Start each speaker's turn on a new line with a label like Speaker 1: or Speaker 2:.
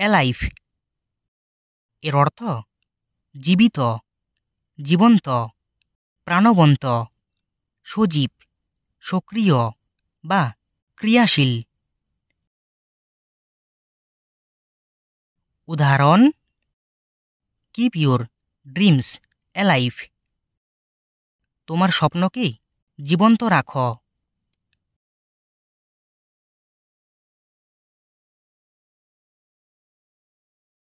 Speaker 1: alive এর অর্থ জীবিত জীবন্ত প্রাণবন্ত সজীব সক্রিয় বা ক্রিয়াশীল
Speaker 2: উদাহরণ কিপ ইউর ড্রিমস অ্যালাইভ তোমার স্বপ্নকে জীবন্ত রাখো